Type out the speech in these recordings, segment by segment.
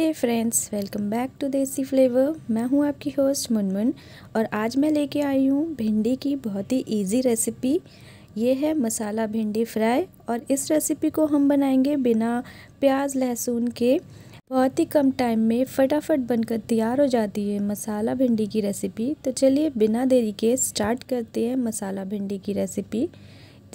hey friends welcome back to Desi flavour मैं हूं आपकी होस्ट मुनमुन और आज मैं लेके आई हूं भिंडी की बहुत ही इजी रेसिपी ये है मसाला भिंडी फ्राई और इस रेसिपी को हम बनाएंगे बिना प्याज लहसुन के बहुत ही कम टाइम में फटाफट बनकर तैयार हो जाती है मसाला भिंडी की रेसिपी तो चलिए बिना देरी के स्टार्ट करते हैं मसाला भिंडी की रेसिपी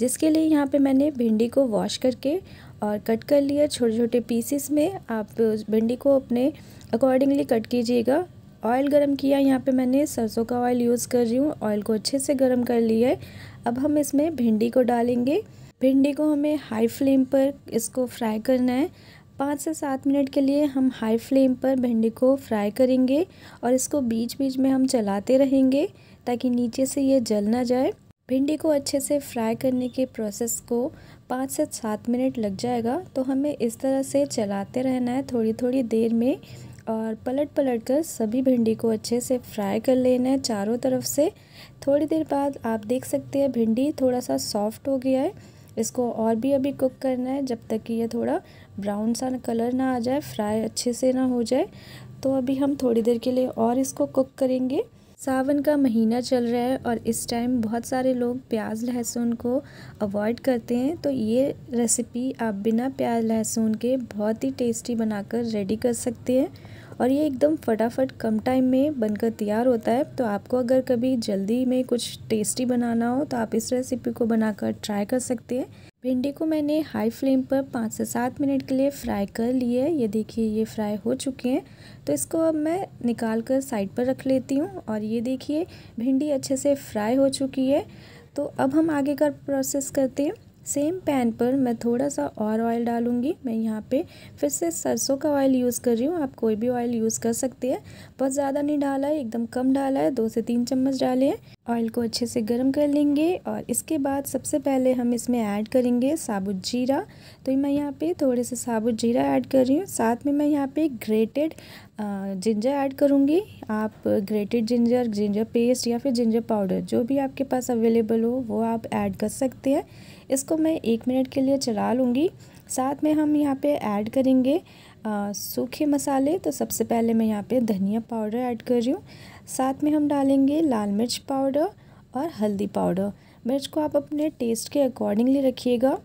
जिसके लिए यहाँ पे मैंने भिंडी को वॉश करके और कट कर लिया छोटे छोटे पीसेस में आप भिंडी को अपने अकॉर्डिंगली कट कीजिएगा ऑयल गरम किया यहाँ पे मैंने सरसों का ऑयल यूज़ कर रही हूँ ऑयल को अच्छे से गरम कर लिया है अब हम इसमें भिंडी को डालेंगे भिंडी को हमें हाई फ्लेम पर इसको फ्राई करना है पाँच से सात मिनट के लिए हम हाई फ्लेम पर भिंडी को फ्राई करेंगे और इसको बीच बीच में हम चलाते रहेंगे ताकि नीचे से ये जल ना जाए भिंडी को अच्छे से फ्राई करने के प्रोसेस को पाँच से सात मिनट लग जाएगा तो हमें इस तरह से चलाते रहना है थोड़ी थोड़ी देर में और पलट पलट कर सभी भिंडी को अच्छे से फ्राई कर लेना है चारों तरफ से थोड़ी देर बाद आप देख सकते हैं भिंडी थोड़ा सा सॉफ्ट हो गया है इसको और भी अभी कुक करना है जब तक कि ये थोड़ा ब्राउन सा कलर ना आ जाए फ्राई अच्छे से ना हो जाए तो अभी हम थोड़ी देर के लिए और इसको कुक करेंगे सावन का महीना चल रहा है और इस टाइम बहुत सारे लोग प्याज लहसुन को अवॉइड करते हैं तो ये रेसिपी आप बिना प्याज लहसुन के बहुत ही टेस्टी बनाकर रेडी कर सकते हैं और ये एकदम फटाफट कम टाइम में बनकर तैयार होता है तो आपको अगर कभी जल्दी में कुछ टेस्टी बनाना हो तो आप इस रेसिपी को बनाकर ट्राई कर सकते हैं भिंडी को मैंने हाई फ्लेम पर पाँच से सात मिनट के लिए फ्राई कर लिए ये देखिए ये फ्राई हो चुके हैं तो इसको अब मैं निकाल कर साइड पर रख लेती हूँ और ये देखिए भिंडी अच्छे से फ्राई हो चुकी है तो अब हम आगे का प्रोसेस करते हैं सेम पैन पर मैं थोड़ा सा और ऑयल डालूंगी मैं यहाँ पे फिर से सरसों का ऑयल यूज़ कर रही हूँ आप कोई भी ऑयल यूज़ कर सकते हैं बहुत ज़्यादा नहीं डाला है एकदम कम डाला है दो से तीन चम्मच डाले हैं ऑयल को अच्छे से गर्म कर लेंगे और इसके बाद सबसे पहले हम इसमें ऐड करेंगे साबुत जीरा तो मैं यहाँ पे थोड़े से साबुत जीरा ऐड कर रही हूँ साथ में मैं यहाँ पे ग्रेटेड जिंजर ऐड करूँगी आप ग्रेटेड जिंजर जिंजर पेस्ट या फिर जिंजर पाउडर जो भी आपके पास अवेलेबल हो वो आप ऐड कर सकते हैं इसको मैं एक मिनट के लिए चला लूँगी साथ में हम यहाँ पर ऐड करेंगे सूखे मसाले तो सबसे पहले मैं यहाँ पे धनिया पाउडर ऐड कर रही हूँ साथ में हम डालेंगे लाल मिर्च पाउडर और हल्दी पाउडर मिर्च को आप अपने टेस्ट के अकॉर्डिंगली रखिएगा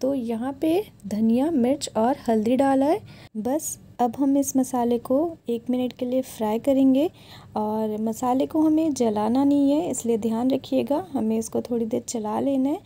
तो यहाँ पे धनिया मिर्च और हल्दी डाला है बस अब हम इस मसाले को एक मिनट के लिए फ्राई करेंगे और मसाले को हमें जलाना नहीं है इसलिए ध्यान रखिएगा हमें इसको थोड़ी देर चला लेना है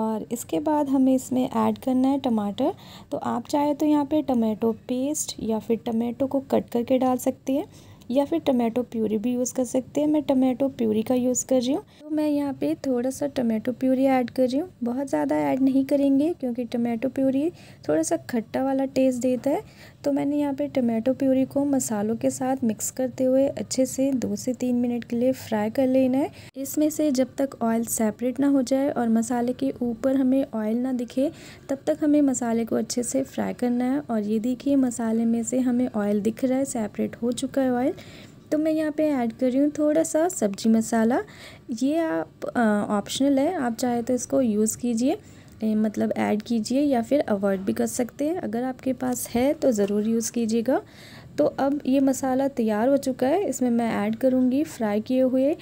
और इसके बाद हमें इसमें ऐड करना है टमाटर तो आप चाहे तो यहाँ पे टमाटो पेस्ट या फिर टमाटो को कट करके डाल सकती है या फिर टमाटो प्यूरी भी यूज़ कर सकते हैं मैं टमाटो प्यूरी का यूज़ कर रही हूँ तो मैं यहाँ पे थोड़ा सा टमाटो प्यूरी ऐड कर रही हूँ बहुत ज़्यादा ऐड नहीं करेंगे क्योंकि टमाटो प्यूरी थोड़ा सा खट्टा वाला टेस्ट देता है तो मैंने यहाँ पे टमाटो प्यूरी को मसालों के साथ मिक्स करते हुए अच्छे से दो से तीन मिनट के लिए फ्राई कर लेना है इसमें से जब तक ऑयल सेपरेट ना हो जाए और मसाले के ऊपर हमें ऑयल ना दिखे तब तक हमें मसाले को अच्छे से फ्राई करना है और ये देखिए मसाले में से हमें ऑयल दिख रहा है सेपरेट हो चुका है ऑयल तो मैं यहाँ पे ऐड कर रही हूँ थोड़ा सा सब्जी मसाला ये आप ऑप्शनल है आप चाहे तो इसको यूज़ कीजिए मतलब ऐड कीजिए या फिर अवॉइड भी कर सकते हैं अगर आपके पास है तो ज़रूर यूज़ कीजिएगा तो अब ये मसाला तैयार हो चुका है इसमें मैं ऐड करूँगी फ्राई किए हुए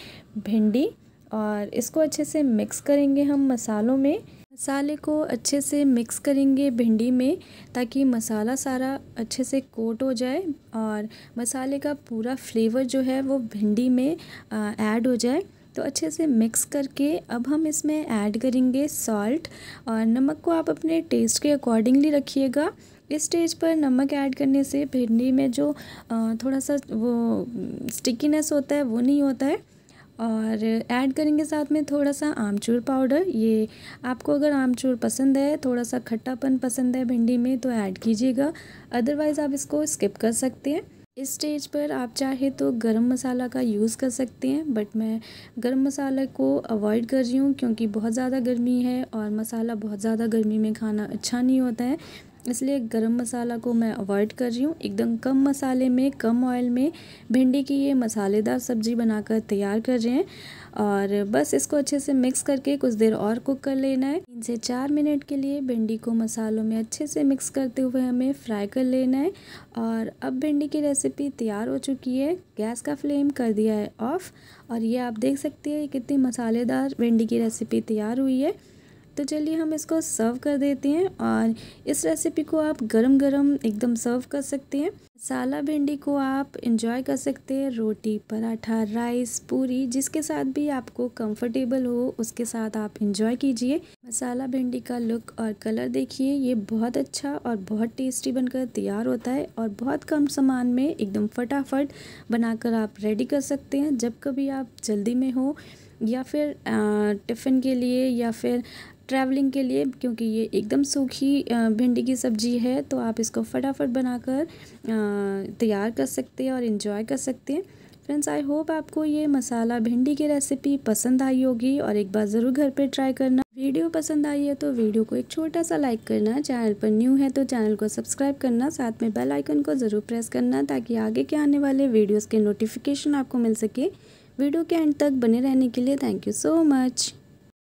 भिंडी और इसको अच्छे से मिक्स करेंगे हम मसालों में मसाले को अच्छे से मिक्स करेंगे भिंडी में ताकि मसाला सारा अच्छे से कोट हो जाए और मसाले का पूरा फ्लेवर जो है वो भिंडी में ऐड हो जाए तो अच्छे से मिक्स करके अब हम इसमें ऐड करेंगे सॉल्ट और नमक को आप अपने टेस्ट के अकॉर्डिंगली रखिएगा इस स्टेज पर नमक ऐड करने से भिंडी में जो थोड़ा सा वो स्टिकीनेस होता है वो नहीं होता है और ऐड करेंगे साथ में थोड़ा सा आमचूर पाउडर ये आपको अगर आमचूर पसंद है थोड़ा सा खट्टापन पसंद है भिंडी में तो ऐड कीजिएगा अदरवाइज़ आप इसको स्किप कर सकते हैं इस स्टेज पर आप चाहे तो गरम मसाला का यूज़ कर सकते हैं बट मैं गरम मसाला को अवॉइड कर रही हूँ क्योंकि बहुत ज़्यादा गर्मी है और मसाला बहुत ज़्यादा गर्मी में खाना अच्छा नहीं होता है इसलिए गरम मसाला को मैं अवॉइड कर रही हूँ एकदम कम मसाले में कम ऑयल में भिंडी की ये मसालेदार सब्ज़ी बनाकर तैयार कर रहे हैं और बस इसको अच्छे से मिक्स करके कुछ देर और कुक कर लेना है तीन से चार मिनट के लिए भिंडी को मसालों में अच्छे से मिक्स करते हुए हमें फ्राई कर लेना है और अब भिंडी की रेसिपी तैयार हो चुकी है गैस का फ्लेम कर दिया है ऑफ़ और ये आप देख सकते हैं कितनी मसालेदार भिंडी की रेसिपी तैयार हुई है तो चलिए हम इसको सर्व कर देते हैं और इस रेसिपी को आप गरम गरम एकदम सर्व कर सकते हैं साला भिंडी को आप इंजॉय कर सकते हैं रोटी पराठा राइस पूरी जिसके साथ भी आपको कंफर्टेबल हो उसके साथ आप इंजॉय कीजिए मसाला भिंडी का लुक और कलर देखिए ये बहुत अच्छा और बहुत टेस्टी बनकर तैयार होता है और बहुत कम सामान में एकदम फटाफट बनाकर आप रेडी कर सकते हैं जब कभी आप जल्दी में हो या फिर टिफ़िन के लिए या फिर ट्रैवलिंग के लिए क्योंकि ये एकदम सूखी भिंडी की सब्ज़ी है तो आप इसको फटाफट बनाकर तैयार कर सकते हैं और इन्जॉय कर सकते हैं फ्रेंड्स आई होप आपको ये मसाला भिंडी की रेसिपी पसंद आई होगी और एक बार ज़रूर घर पे ट्राई करना वीडियो पसंद आई है तो वीडियो को एक छोटा सा लाइक करना चैनल पर न्यू है तो चैनल को सब्सक्राइब करना साथ में बेल आइकन को ज़रूर प्रेस करना ताकि आगे के आने वाले वीडियोज़ के नोटिफिकेशन आपको मिल सके वीडियो के एंड तक बने रहने के लिए थैंक यू सो मच